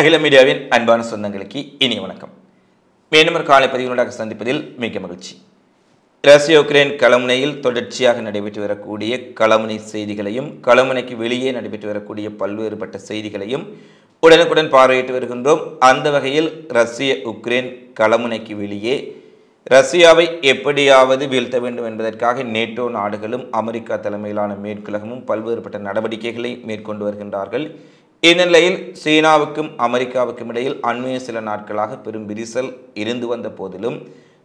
அகில மீடியாவின் அன்பான சொந்தங்களுக்கு இனிய வணக்கம் மீண்டும் ஒரு காலை பதிவுகளாக சந்திப்பதில் மிக மகிழ்ச்சி ரஷ்ய உக்ரைன் களமுனையில் தொடர்ச்சியாக நடைபெற்று வரக்கூடிய களமுனை செய்திகளையும் களமுனைக்கு வெளியே நடைபெற்று வரக்கூடிய பல்வேறுபட்ட செய்திகளையும் உடனுக்குடன் பார்வையிட்டு வருகின்றோம் அந்த வகையில் ரஷ்ய உக்ரைன் களமுனைக்கு வெளியே ரஷ்யாவை எப்படியாவது வீழ்த்த வேண்டும் என்பதற்காக நேட்டோ நாடுகளும் அமெரிக்கா தலைமையிலான மேற்குலகமும் பல்வேறுபட்ட நடவடிக்கைகளை மேற்கொண்டு வருகின்றார்கள் இந்நிலையில் சீனாவுக்கும் அமெரிக்காவுக்கும் இடையில் அண்மைய சில நாட்களாக பெரும் விரிசல் இருந்து வந்த போதிலும்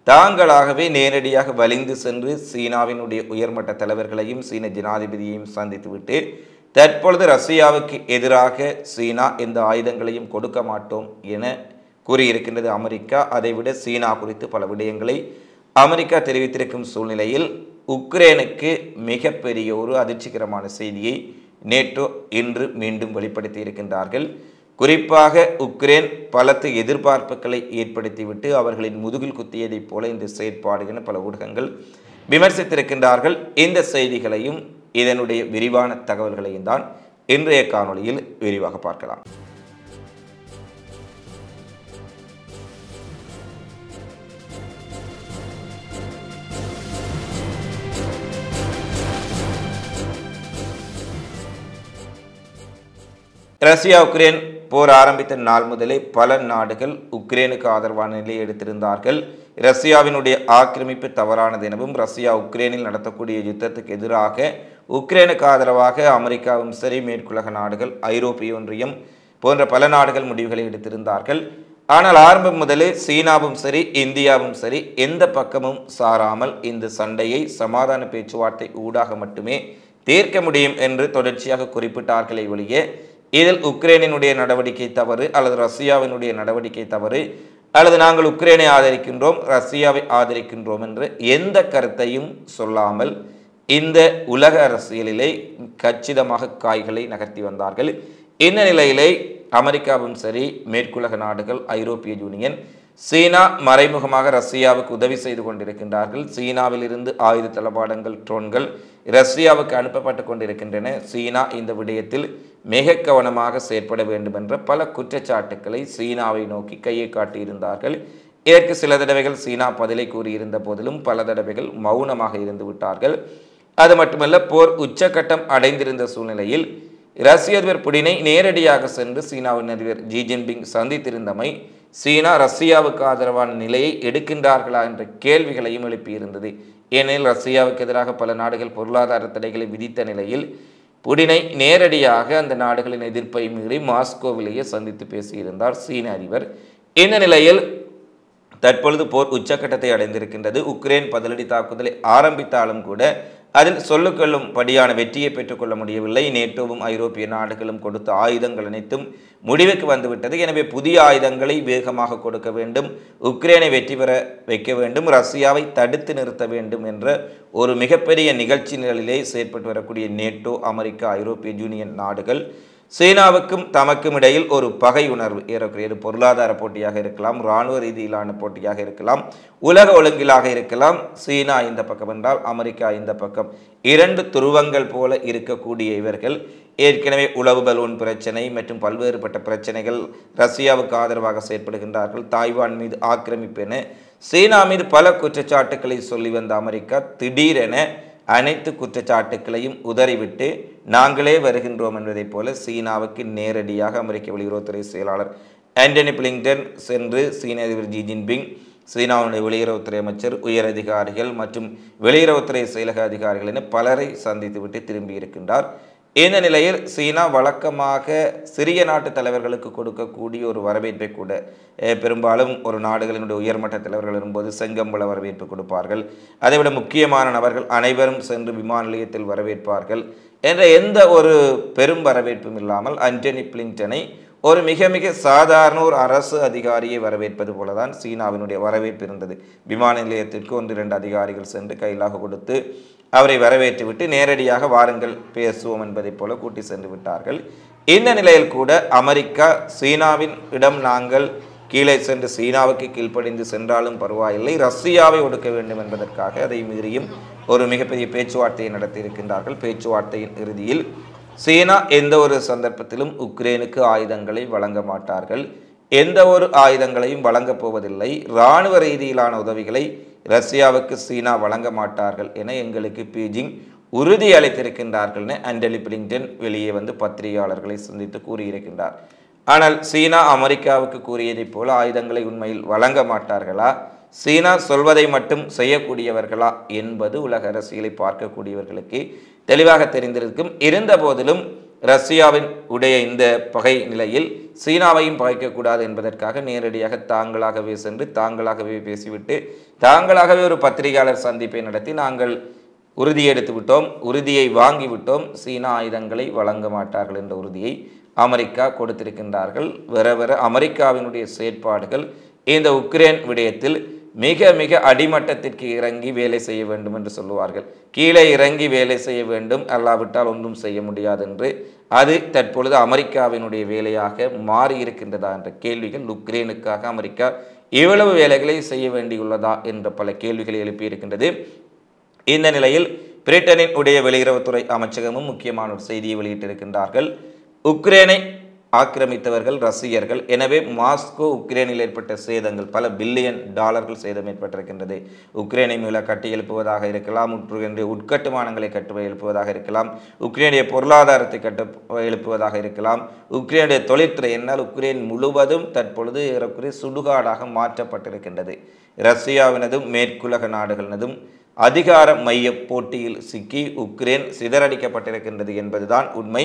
தாங்களாகவே நேரடியாக வலிந்து சென்று சீனாவினுடைய உயர்மட்ட தலைவர்களையும் சீன ஜனாதிபதியையும் சந்தித்துவிட்டு தற்பொழுது ரஷ்யாவுக்கு எதிராக சீனா எந்த ஆயுதங்களையும் கொடுக்க மாட்டோம் என கூறியிருக்கின்றது அமெரிக்கா அதைவிட சீனா குறித்து பல விடயங்களை அமெரிக்கா தெரிவித்திருக்கும் சூழ்நிலையில் உக்ரைனுக்கு மிகப்பெரிய ஒரு அதிர்ச்சிகரமான செய்தியை நேட்டோ இன்று மீண்டும் வெளிப்படுத்தி இருக்கின்றார்கள் குறிப்பாக உக்ரைன் பலத்து எதிர்பார்ப்புகளை ஏற்படுத்திவிட்டு அவர்களின் முதுகில் குத்தியதைப் போல இந்த செயற்பாடு என பல ஊடகங்கள் விமர்சித்திருக்கின்றார்கள் இந்த செய்திகளையும் இதனுடைய விரிவான தகவல்களையும் தான் இன்றைய காணொலியில் விரிவாக பார்க்கலாம் ரஷ்யா உக்ரைன் போர் ஆரம்பித்த நாள் முதலே பல நாடுகள் உக்ரைனுக்கு ஆதரவான நிலையை எடுத்திருந்தார்கள் ரஷ்யாவினுடைய ஆக்கிரமிப்பு தவறானது எனவும் ரஷ்யா உக்ரைனில் நடத்தக்கூடிய யுத்தத்துக்கு எதிராக உக்ரைனுக்கு ஆதரவாக அமெரிக்காவும் சரி மேற்குலக நாடுகள் ஐரோப்பிய ஒன்றியம் போன்ற பல நாடுகள் முடிவுகளை எடுத்திருந்தார்கள் ஆனால் ஆரம்பம் முதலே சீனாவும் சரி இந்தியாவும் சரி எந்த பக்கமும் சாராமல் இந்த சண்டையை சமாதான பேச்சுவார்த்தை ஊடாக மட்டுமே தீர்க்க முடியும் என்று தொடர்ச்சியாக குறிப்பிட்டார்களே ஒழிய இதில் உக்ரைனினுடைய நடவடிக்கை தவறு அல்லது ரஷ்யாவினுடைய நடவடிக்கை தவறு அல்லது நாங்கள் உக்ரைனை ஆதரிக்கின்றோம் ரஷ்யாவை ஆதரிக்கின்றோம் என்று எந்த கருத்தையும் சொல்லாமல் இந்த உலக அரசியலிலே கச்சிதமாக காய்களை நகர்த்தி வந்தார்கள் இந்த நிலையிலே அமெரிக்காவும் சரி மேற்குலக நாடுகள் ஐரோப்பிய யூனியன் சீனா மறைமுகமாக ரஷ்யாவுக்கு உதவி செய்து கொண்டிருக்கின்றார்கள் சீனாவிலிருந்து ஆயுத தளபாடங்கள் ட்ரோன்கள் ரஷ்யாவுக்கு அனுப்பப்பட்டு கொண்டிருக்கின்றன சீனா இந்த விடயத்தில் மிக கவனமாக செயற்பட வேண்டும் என்ற பல குற்றச்சாட்டுக்களை சீனாவை நோக்கி கையை காட்டியிருந்தார்கள் இதற்கு சில தடவைகள் சீனா பதிலை கூறியிருந்த போதிலும் பல தடவைகள் மௌனமாக இருந்து விட்டார்கள் அது மட்டுமல்ல போர் உச்சக்கட்டம் அடைந்திருந்த சூழ்நிலையில் ரஷ்ய அதிபர் புடினை நேரடியாக சென்று சீனாவின் அதிபர் ஜி ஜின்பிங் சந்தித்திருந்தமை சீனா ரஷ்யாவுக்கு ஆதரவான நிலையை எடுக்கின்றார்களா என்ற கேள்விகளையும் எழுப்பியிருந்தது ஏனெனில் ரஷ்யாவுக்கு எதிராக பல நாடுகள் பொருளாதார தடைகளை விதித்த நிலையில் புடினை நேரடியாக அந்த நாடுகளின் எதிர்ப்பை மீறி மாஸ்கோவிலேயே சந்தித்து பேசியிருந்தார் சீன அதிபர் இந்த நிலையில் தற்பொழுது போர் உச்சக்கட்டத்தை அடைந்திருக்கின்றது உக்ரைன் பதிலடி தாக்குதலை ஆரம்பித்தாலும் கூட அதில் சொல்லுக்கொள்ளும் படியான வெற்றியை பெற்றுக்கொள்ள முடியவில்லை நேட்டோவும் ஐரோப்பிய நாடுகளும் கொடுத்த ஆயுதங்கள் அனைத்தும் முடிவுக்கு வந்துவிட்டது எனவே புதிய ஆயுதங்களை வேகமாக கொடுக்க வேண்டும் உக்ரைனை வெற்றி பெற வைக்க வேண்டும் ரஷ்யாவை தடுத்து நிறுத்த வேண்டும் என்ற ஒரு மிகப்பெரிய நிகழ்ச்சி நிலையிலே செயற்பட்டு வரக்கூடிய நேட்டோ அமெரிக்கா ஐரோப்பிய யூனியன் நாடுகள் சீனாவுக்கும் தமக்கும் இடையில் ஒரு பகை உணர்வு ஏறக்குறைய ஒரு பொருளாதார போட்டியாக இருக்கலாம் இராணுவ ரீதியிலான போட்டியாக இருக்கலாம் உலக ஒழுங்கிலாக இருக்கலாம் சீனா இந்த பக்கம் என்றால் அமெரிக்கா இந்த பக்கம் இரண்டு துருவங்கள் போல இருக்கக்கூடிய இவர்கள் ஏற்கனவே உளவு பலூன் பிரச்சனை மற்றும் பல்வேறுபட்ட பிரச்சனைகள் ரஷ்யாவுக்கு ஆதரவாக செயற்படுகின்றார்கள் தாய்வான் மீது ஆக்கிரமிப்பு என சீனா மீது பல குற்றச்சாட்டுக்களை சொல்லி வந்த அமெரிக்கா திடீரென அனைத்து குற்றச்சாட்டுக்களையும் உதறிவிட்டு நாங்களே வருகின்றோம் என்பதைப் போல சீனாவுக்கு நேரடியாக அமெரிக்க வெளியுறவுத்துறை செயலாளர் ஆண்டனி பிளிங்டன் சென்று சீன அதிபர் ஜி ஜின்பிங் சீனாவுடைய வெளியுறவுத்துறை அமைச்சர் உயர் அதிகாரிகள் மற்றும் வெளியுறவுத்துறை செயலக அதிகாரிகள் என பலரை சந்தித்துவிட்டு திரும்பியிருக்கின்றார் இந்த நிலையில் சீனா வழக்கமாக சிறிய நாட்டு தலைவர்களுக்கு கொடுக்கக்கூடிய ஒரு வரவேற்பை கூட பெரும்பாலும் ஒரு நாடுகளினுடைய உயர்மட்ட தலைவர்கள் இருக்கும்போது செங்கம்பள வரவேற்பு கொடுப்பார்கள் அதைவிட முக்கியமான நபர்கள் அனைவரும் சென்று விமான நிலையத்தில் வரவேற்பார்கள் என்ற எந்த ஒரு பெரும் வரவேற்பும் இல்லாமல் அன்டனி பிளின்டனை ஒரு மிக மிக சாதாரண ஒரு அரசு அதிகாரியை வரவேற்பது போல தான் சீனாவினுடைய வரவேற்பு இருந்தது விமான நிலையத்திற்கு ஒன்று இரண்டு அதிகாரிகள் சென்று கையிலாக கொடுத்து அவரை வரவேற்றுவிட்டு நேரடியாக வாருங்கள் பேசுவோம் என்பதைப் போல கூட்டி சென்று விட்டார்கள் இந்த நிலையில் கூட அமெரிக்கா சீனாவின் இடம் நாங்கள் கீழே சென்று சீனாவுக்கு கீழ்ப்படிந்து சென்றாலும் பரவாயில்லை ரஷ்யாவை ஒடுக்க வேண்டும் என்பதற்காக அதை மீறியும் ஒரு மிகப்பெரிய பேச்சுவார்த்தையை நடத்தியிருக்கின்றார்கள் பேச்சுவார்த்தையின் இறுதியில் சீனா எந்த ஒரு சந்தர்ப்பத்திலும் உக்ரைனுக்கு ஆயுதங்களை வழங்க மாட்டார்கள் எந்த ஒரு ஆயுதங்களையும் வழங்கப் போவதில்லை இராணுவ ரீதியிலான உதவிகளை ரஷ்யாவுக்கு சீனா வழங்க மாட்டார்கள் என எங்களுக்கு பீஜிங் உறுதி அளித்திருக்கின்றார்கள் அண்டலி பிளிங்டன் வெளியே வந்து பத்திரிகையாளர்களை சந்தித்து கூறியிருக்கின்றார் ஆனால் சீனா அமெரிக்காவுக்கு கூறியதைப் போல ஆயுதங்களை உண்மையில் வழங்க மாட்டார்களா சீனா சொல்வதை மட்டும் செய்யக்கூடியவர்களா என்பது உலக அரசியலை பார்க்கக்கூடியவர்களுக்கு தெளிவாக தெரிந்திருக்கும் இருந்த போதிலும் ரஷ்யாவின் உடைய இந்த பகை நிலையில் சீனாவையும் பகைக்கக்கூடாது என்பதற்காக நேரடியாக தாங்களாகவே சென்று தாங்களாகவே பேசிவிட்டு தாங்களாகவே ஒரு பத்திரிகையாளர் சந்திப்பை நடத்தி நாங்கள் உறுதியை எடுத்து விட்டோம் உறுதியை வாங்கிவிட்டோம் சீனா ஆயுதங்களை வழங்க மாட்டார்கள் என்ற உறுதியை அமெரிக்கா கொடுத்திருக்கின்றார்கள் வர வர அமெரிக்காவினுடைய செயற்பாடுகள் இந்த உக்ரைன் விடயத்தில் மிக மிக அடிமட்டத்திற்கு இறங்கி வேலை செய்ய வேண்டும் என்று சொல்லுவார்கள் கீழே இறங்கி வேலை செய்ய வேண்டும் அல்லாவிட்டால் ஒன்றும் செய்ய முடியாது என்று அது தற்பொழுது அமெரிக்காவினுடைய வேலையாக மாறி இருக்கின்றதா என்ற கேள்விகள் உக்ரைனுக்காக அமெரிக்கா எவ்வளவு வேலைகளை செய்ய வேண்டியுள்ளதா என்ற பல கேள்விகளை எழுப்பியிருக்கின்றது இந்த நிலையில் பிரிட்டனின் உடைய வெளியுறவுத்துறை அமைச்சகமும் முக்கியமான ஒரு செய்தியை வெளியிட்டிருக்கின்றார்கள் உக்ரைனை ஆக்கிரமித்தவர்கள் ரஷ்யர்கள் எனவே மாஸ்கோ உக்ரைனில் ஏற்பட்ட சேதங்கள் பல பில்லியன் டாலர்கள் சேதம் ஏற்பட்டிருக்கின்றது உக்ரைனை மீள கட்டி எழுப்புவதாக இருக்கலாம் உட்கின்ற உட்கட்டுமானங்களை கட்டு எழுப்புவதாக இருக்கலாம் உக்ரைனுடைய பொருளாதாரத்தை கட்டு எழுப்புவதாக இருக்கலாம் உக்ரைனுடைய தொழிற்துறை என்னால் உக்ரைன் முழுவதும் தற்பொழுது ஏறக்குறைய சுடுகாடாக மாற்றப்பட்டிருக்கின்றது ரஷ்யாவினதும் மேற்குலக நாடுகளினதும் அதிகார மைய போட்டியில் சிக்கி உக்ரேன் சிதறடிக்கப்பட்டிருக்கின்றது என்பதுதான் உண்மை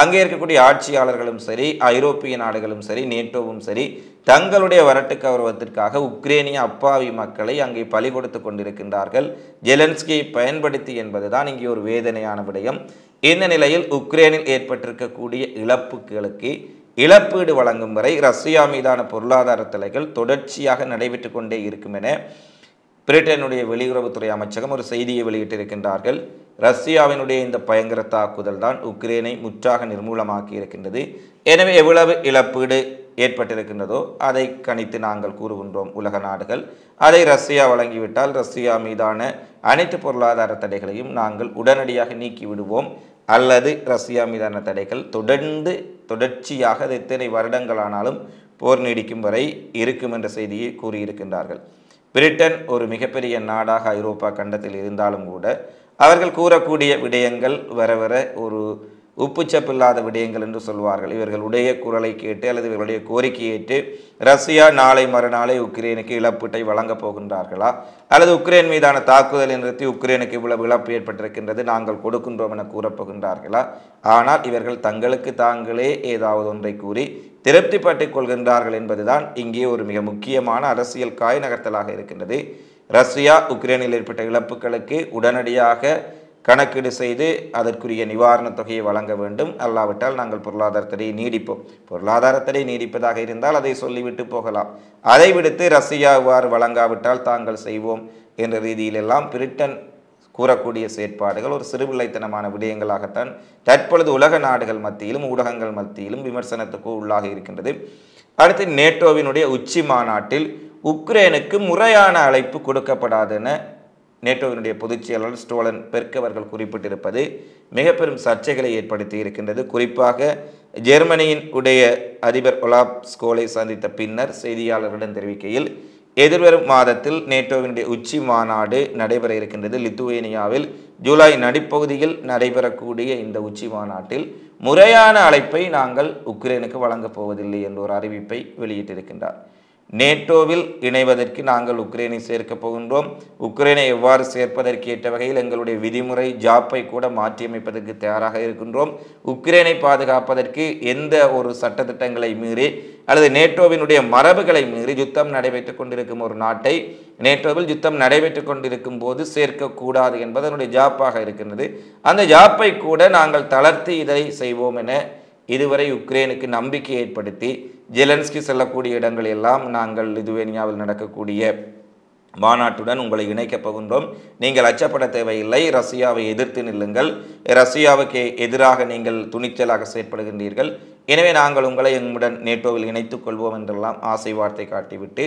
அங்கே இருக்கக்கூடிய ஆட்சியாளர்களும் சரி ஐரோப்பிய நாடுகளும் சரி நேட்டோவும் சரி தங்களுடைய வரட்டு கௌரவத்திற்காக உக்ரேனிய அப்பாவி மக்களை அங்கே பலி கொடுத்து கொண்டிருக்கின்றார்கள் ஜெலன்ஸ்கியை பயன்படுத்தி என்பதுதான் இங்கே ஒரு வேதனையான விடயம் இந்த நிலையில் உக்ரேனில் ஏற்பட்டிருக்கக்கூடிய இழப்புகளுக்கு இழப்பீடு வழங்கும் வரை ரஷ்யா மீதான பொருளாதார தலைகள் தொடர்ச்சியாக நடைபெற்று கொண்டே இருக்கும் என பிரிட்டனுடைய வெளியுறவுத்துறை அமைச்சகம் ஒரு செய்தியை வெளியிட்டிருக்கின்றார்கள் ரஷ்யாவினுடைய இந்த பயங்கர தாக்குதல் தான் உக்ரைனை முற்றாக நிர்மூலமாக்கி இருக்கின்றது எனவே எவ்வளவு இழப்பீடு ஏற்பட்டிருக்கின்றதோ அதை கணித்து நாங்கள் கூறுகின்றோம் உலக நாடுகள் அதை ரஷ்யா வழங்கிவிட்டால் ரஷ்யா மீதான அனைத்து பொருளாதார தடைகளையும் நாங்கள் உடனடியாக நீக்கிவிடுவோம் அல்லது ரஷ்யா மீதான தடைகள் தொடர்ந்து தொடர்ச்சியாக எத்தனை வருடங்களானாலும் போர் நீடிக்கும் வரை இருக்கும் என்ற செய்தியை கூறியிருக்கின்றார்கள் பிரிட்டன் ஒரு மிகப்பெரிய நாடாக ஐரோப்பா கண்டத்தில் இருந்தாலும் கூட அவர்கள் கூறக்கூடிய விடயங்கள் வர வர ஒரு உப்புச்சப்பில்லாத விடயங்கள் என்று சொல்வார்கள் இவர்களுடைய குரலை கேட்டு அல்லது இவர்களுடைய கோரிக்கையேற்று ரஷ்யா நாளை மறுநாளை உக்ரைனுக்கு இழப்பீட்டை வழங்கப் போகின்றார்களா அல்லது உக்ரைன் மீதான தாக்குதல் நிறுத்தி உக்ரைனுக்கு இவ்வளவு இழப்பு ஏற்பட்டிருக்கின்றது நாங்கள் கொடுக்கின்றோம் என கூறப்போகின்றார்களா ஆனால் இவர்கள் தங்களுக்கு தாங்களே ஏதாவது ஒன்றை கூறி திருப்திப்பட்டுக் கொள்கின்றார்கள் என்பதுதான் இங்கே ஒரு மிக முக்கியமான அரசியல் காய் நகர்த்தலாக இருக்கின்றது ரஷ்யா உக்ரைனில் ஏற்பட்ட இழப்புகளுக்கு உடனடியாக கணக்கீடு செய்து அதற்குரிய நிவாரணத் தொகையை வழங்க வேண்டும் அல்லாவிட்டால் நாங்கள் பொருளாதாரத்தடை நீடிப்போம் பொருளாதாரத்தடை நீடிப்பதாக இருந்தால் அதை சொல்லிவிட்டு போகலாம் அதை விடுத்து ரஷ்யா இவ்வாறு வழங்காவிட்டால் தாங்கள் செய்வோம் என்ற ரீதியிலெல்லாம் பிரிட்டன் கூறக்கூடிய செயற்பாடுகள் ஒரு சிறுபிள்ளைத்தனமான விடயங்களாகத்தான் தற்பொழுது உலக நாடுகள் மத்தியிலும் ஊடகங்கள் மத்தியிலும் விமர்சனத்துக்கு உள்ளாக இருக்கின்றது அடுத்து நேட்டோவினுடைய உச்சி மாநாட்டில் உக்ரைனுக்கு முறையான அழைப்பு கொடுக்கப்படாதென நேட்டோவினுடைய பொதுச் செயலாளர் ஸ்டோலன் பெர்க் அவர்கள் குறிப்பிட்டிருப்பது மிக பெரும் சர்ச்சைகளை ஏற்படுத்தி இருக்கின்றது குறிப்பாக ஜெர்மனியின் உடைய அதிபர் ஒலாப் ஸ்கோலை சந்தித்த பின்னர் செய்தியாளர்களிடம் தெரிவிக்கையில் எதிர்வரும் மாதத்தில் நேட்டோவினுடைய உச்சி மாநாடு நடைபெற இருக்கின்றது லித்துவேனியாவில் ஜூலை நடுப்பகுதியில் நடைபெறக்கூடிய இந்த உச்சி மாநாட்டில் முறையான அழைப்பை நாங்கள் உக்ரைனுக்கு வழங்கப் போவதில்லை என்ற ஒரு அறிவிப்பை வெளியிட்டிருக்கின்றார் நேட்டோவில் இணைவதற்கு நாங்கள் உக்ரைனை சேர்க்கப் போகின்றோம் உக்ரைனை எவ்வாறு சேர்ப்பதற்கு ஏற்ற வகையில் எங்களுடைய விதிமுறை ஜாப்பை கூட மாற்றியமைப்பதற்கு தயாராக இருக்கின்றோம் உக்ரைனை பாதுகாப்பதற்கு எந்த ஒரு சட்டத்திட்டங்களை மீறி அல்லது நேட்டோவினுடைய மரபுகளை மீறி யுத்தம் நடைபெற்றுக் கொண்டிருக்கும் ஒரு நாட்டை நேட்டோவில் யுத்தம் நடைபெற்றுக் கொண்டிருக்கும் போது சேர்க்கக்கூடாது என்பது அதனுடைய ஜாப்பாக இருக்கின்றது அந்த ஜாப்பை கூட நாங்கள் தளர்த்தி இதை செய்வோம் என இதுவரை உக்ரைனுக்கு நம்பிக்கை ஏற்படுத்தி ஜெலன்ஸ்கி செல்லக்கூடிய இடங்கள் எல்லாம் நாங்கள் லிதுவேனியாவில் நடக்கக்கூடிய மாநாட்டுடன் உங்களை இணைக்கப் போகின்றோம் நீங்கள் அச்சப்பட தேவையில்லை ரஷ்யாவை எதிர்த்து நில்லுங்கள் ரஷ்யாவுக்கு எதிராக நீங்கள் துணிச்சலாக செயற்படுகின்றீர்கள் எனவே நாங்கள் உங்களை எங்களுடன் நேட்டோவில் இணைத்துக் கொள்வோம் என்றெல்லாம் ஆசை வார்த்தை காட்டிவிட்டு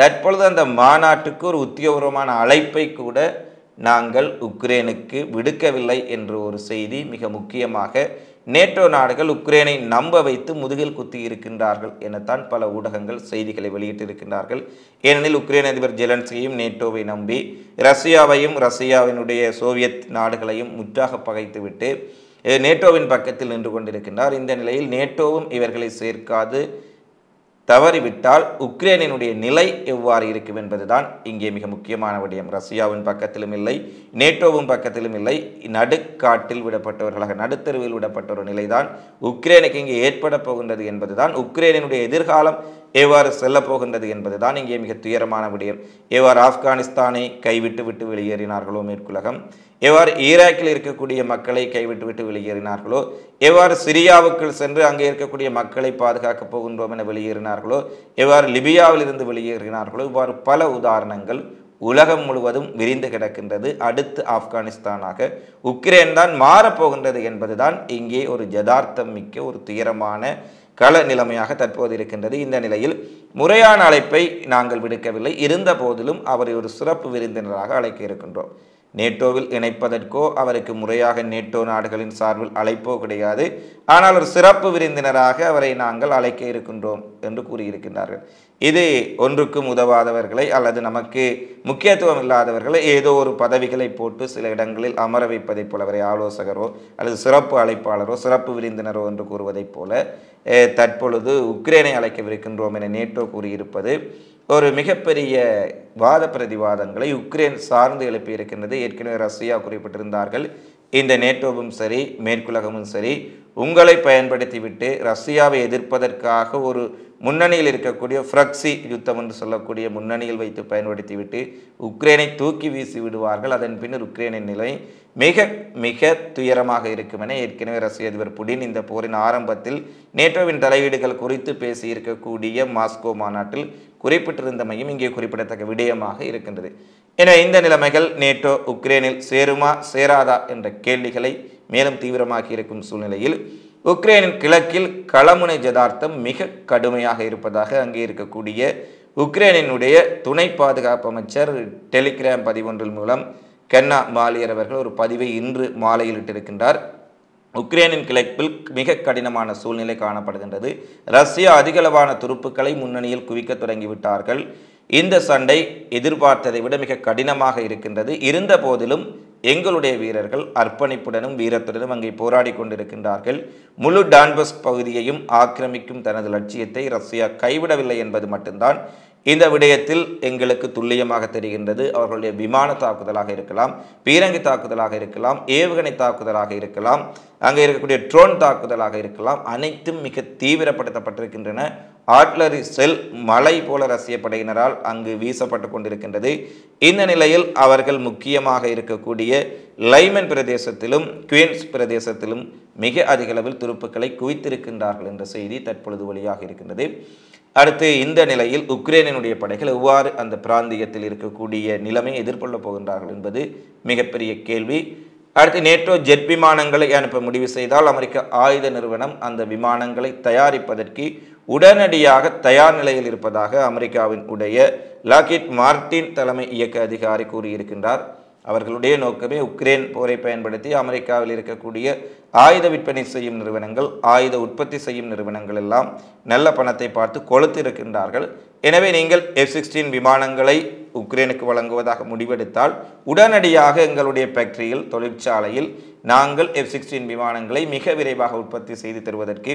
தற்பொழுது அந்த மாநாட்டுக்கு ஒரு உத்தியோகபூர்வமான அழைப்பை கூட நாங்கள் உக்ரைனுக்கு விடுக்கவில்லை என்ற ஒரு செய்தி மிக முக்கியமாக நேட்டோ நாடுகள் உக்ரைனை நம்ப வைத்து முதுகில் குத்தி இருக்கின்றார்கள் எனத்தான் பல ஊடகங்கள் செய்திகளை வெளியிட்டிருக்கின்றார்கள் ஏனெனில் உக்ரைன் அதிபர் ஜெலன்ஸ்கியும் நேட்டோவை நம்பி ரஷ்யாவையும் ரஷ்யாவினுடைய சோவியத் நாடுகளையும் முற்றாக பகைத்துவிட்டு நேட்டோவின் பக்கத்தில் நின்று கொண்டிருக்கின்றார் இந்த நிலையில் நேட்டோவும் இவர்களை சேர்க்காது தவறிவிட்டால் உக்ரைனினுடைய நிலை எவ்வாறு இருக்கும் என்பதுதான் இங்கே மிக முக்கியமான விடயம் ரஷ்யாவின் பக்கத்திலும் இல்லை நேட்டோவும் பக்கத்திலும் இல்லை நடுக்காட்டில் விடப்பட்டவர்களாக நடுத்தருவில் விடப்பட்ட ஒரு நிலைதான் உக்ரைனுக்கு இங்கே ஏற்பட போகின்றது என்பதுதான் உக்ரைனினுடைய எதிர்காலம் எவ்வாறு செல்லப்போகின்றது என்பதுதான் இங்கே மிக துயரமான விடயம் எவ்வாறு ஆப்கானிஸ்தானை கைவிட்டு விட்டு வெளியேறினார்களோ மேற்குலகம் எவ்வாறு ஈராக்கில் இருக்கக்கூடிய மக்களை கைவிட்டு விட்டு வெளியேறினார்களோ எவ்வாறு சிரியாவுக்குள் சென்று அங்கே இருக்கக்கூடிய மக்களை பாதுகாக்கப் போகின்றோம் என வெளியேறினார்களோ எவ்வாறு லிபியாவிலிருந்து வெளியேறினார்களோ இவ்வாறு பல உதாரணங்கள் உலகம் முழுவதும் விரிந்து கிடக்கின்றது அடுத்து ஆப்கானிஸ்தானாக உக்ரைன் தான் மாறப்போகின்றது என்பதுதான் இங்கே ஒரு ஜதார்த்தம் மிக்க ஒரு துயரமான கள நிலைமையாக தற்போது இருக்கின்றது இந்த நிலையில் முறையான அழைப்பை நாங்கள் விடுக்கவில்லை இருந்த போதிலும் அவரை ஒரு சிறப்பு விருந்தினராக அழைக்க இருக்கின்றோம் நேட்டோவில் இணைப்பதற்கோ அவருக்கு முறையாக நேட்டோ நாடுகளின் சார்பில் அழைப்போ கிடையாது ஆனால் ஒரு சிறப்பு விருந்தினராக அவரை நாங்கள் அழைக்க இருக்கின்றோம் என்று கூறியிருக்கின்றார்கள் இது ஒன்றுக்கும் உதவாதவர்களை அல்லது நமக்கு முக்கியத்துவம் இல்லாதவர்களை ஏதோ ஒரு பதவிகளை போட்டு சில இடங்களில் அமர வைப்பதைப் போல அவரை ஆலோசகரோ அல்லது சிறப்பு அழைப்பாளரோ சிறப்பு விருந்தினரோ என்று கூறுவதைப் போல தற்பொழுது உக்ரைனை அழைக்கவிருக்கின்றோம் என நேட்டோ கூறியிருப்பது ஒரு மிகப்பெரிய வாத பிரதிவாதங்களை உக்ரைன் சார்ந்து எழுப்பியிருக்கின்றது ஏற்கனவே ரஷ்யா குறிப்பிட்டிருந்தார்கள் இந்த நேட்டோவும் சரி மேற்குலகமும் சரி உங்களை பயன்படுத்திவிட்டு ரஷ்யாவை எதிர்ப்பதற்காக ஒரு முன்னணியில் இருக்கக்கூடிய ஃப்ரக்ஸி யுத்தம் என்று சொல்லக்கூடிய முன்னணியில் வைத்து பயன்படுத்திவிட்டு உக்ரைனை தூக்கி வீசி விடுவார்கள் அதன் பின்னர் உக்ரைனின் நிலை மிக மிக துயரமாக இருக்கும் என ஏற்கனவே ரஷ்ய அதிபர் புடின் இந்த போரின் ஆரம்பத்தில் நேட்டோவின் தலையீடுகள் குறித்து பேசியிருக்கக்கூடிய மாஸ்கோ மாநாட்டில் குறிப்பிட்டிருந்தமையும் இங்கே குறிப்பிடத்தக்க விடயமாக இருக்கின்றது என இந்த நிலைமைகள் நேட்டோ உக்ரைனில் சேருமா சேராதா என்ற கேள்விகளை மேலும் தீவிரமாகி இருக்கும் சூழ்நிலையில் உக்ரைனின் கிழக்கில் களமுனை ஜதார்த்தம் மிக கடுமையாக இருப்பதாக அங்கே இருக்கக்கூடிய உக்ரைனினுடைய துணை பாதுகாப்பு அமைச்சர் டெலிகிராம் பதிவொன்றின் மூலம் கென்னா மாலியர் அவர்கள் ஒரு பதிவை இன்று மாலையிலிட்டிருக்கின்றார் உக்ரைனின் கிழக்கில் மிக கடினமான சூழ்நிலை காணப்படுகின்றது ரஷ்யா அதிகளவான துருப்புக்களை முன்னணியில் குவிக்க தொடங்கிவிட்டார்கள் இந்த சண்டை எதிர்பார்த்ததை விட மிக கடினமாக இருக்கின்றது இருந்த போதிலும் எங்களுடைய வீரர்கள் அர்ப்பணிப்புடனும் வீரத்துடனும் அங்கே போராடி கொண்டிருக்கின்றார்கள் முழு டான்பஸ் பகுதியையும் ஆக்கிரமிக்கும் தனது லட்சியத்தை ரஷ்யா கைவிடவில்லை என்பது மட்டும்தான் இந்த விடயத்தில் எங்களுக்கு துல்லியமாக தெரிகின்றது அவர்களுடைய விமான தாக்குதலாக இருக்கலாம் பீரங்கி தாக்குதலாக இருக்கலாம் ஏவுகணை தாக்குதலாக இருக்கலாம் அங்கே இருக்கக்கூடிய ட்ரோன் தாக்குதலாக இருக்கலாம் அனைத்தும் மிக தீவிரப்படுத்தப்பட்டிருக்கின்றன ஆட்லரி செல் மலை போல ரசிய படையினரால் அங்கு வீசப்பட்டு கொண்டிருக்கின்றது இந்த நிலையில் அவர்கள் முக்கியமாக இருக்கக்கூடிய லைமன் பிரதேசத்திலும் குயின்ஸ் பிரதேசத்திலும் மிக அதிகளவில் துருப்புக்களை குவித்திருக்கின்றார்கள் என்ற செய்தி தற்பொழுது வழியாக இருக்கின்றது அடுத்து இந்த நிலையில் உக்ரைனினுடைய படைகள் எவ்வாறு அந்த பிராந்தியத்தில் இருக்கக்கூடிய நிலைமையை எதிர்கொள்ளப் போகின்றார்கள் என்பது மிகப்பெரிய கேள்வி அடுத்து நேட்டோ ஜெட் விமானங்களை அனுப்ப முடிவு செய்தால் அமெரிக்க ஆயுத நிறுவனம் அந்த விமானங்களை தயாரிப்பதற்கு உடனடியாக தயார் நிலையில் இருப்பதாக அமெரிக்காவின் உடைய லாக்கிட் மார்டின் தலைமை இயக்க அதிகாரி கூறியிருக்கின்றார் அவர்களுடைய நோக்கமே உக்ரைன் போரை பயன்படுத்தி அமெரிக்காவில் இருக்கக்கூடிய ஆயுத விற்பனை செய்யும் நிறுவனங்கள் ஆயுத உற்பத்தி செய்யும் நிறுவனங்கள் எல்லாம் நல்ல பணத்தை பார்த்து கொளுத்து இருக்கின்றார்கள் எனவே நீங்கள் எஃப் சிக்ஸ்டீன் விமானங்களை உக்ரைனுக்கு வழங்குவதாக முடிவெடுத்தால் உடனடியாக எங்களுடைய ஃபேக்டரியில் தொழிற்சாலையில் நாங்கள் எஃப் சிக்ஸ்டீன் விமானங்களை மிக விரைவாக உற்பத்தி செய்து தருவதற்கு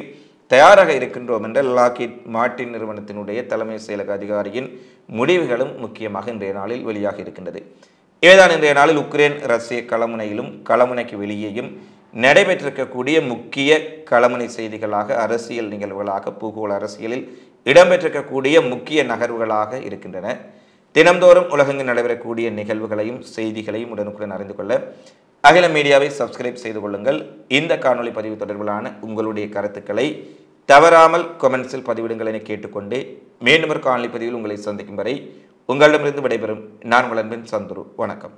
தயாராக இருக்கின்றோம் என்ற லாக்கிட் மார்டின் நிறுவனத்தினுடைய தலைமை செயலக அதிகாரியின் முடிவுகளும் முக்கியமாக இன்றைய நாளில் வெளியாக இருக்கின்றது இவைதான் இன்றைய நாளில் உக்ரைன் ரஷ்ய களமுனையிலும் களமுனைக்கு வெளியேயும் நடைபெற்றிருக்கக்கூடிய முக்கிய களமுனை செய்திகளாக அரசியல் நிகழ்வுகளாக பூகோள அரசியலில் இடம்பெற்றிருக்கக்கூடிய முக்கிய நகர்வுகளாக இருக்கின்றன தினந்தோறும் உலகங்கள் நடைபெறக்கூடிய நிகழ்வுகளையும் செய்திகளையும் உடனுக்குடன் அறிந்து கொள்ள அகில மீடியாவை சப்ஸ்கிரைப் செய்து கொள்ளுங்கள் இந்த காணொலி பதிவு தொடர்பிலான உங்களுடைய கருத்துக்களை தவறாமல் கொமெண்ட்ஸில் பதிவிடுங்கள் என கேட்டுக்கொண்டு மீண்டும் ஒரு காணொலி பதிவில் உங்களை சந்திக்கும் வரை உங்களிடமிருந்து விடைபெறும் நான் உங்களின் சந்துரு வணக்கம்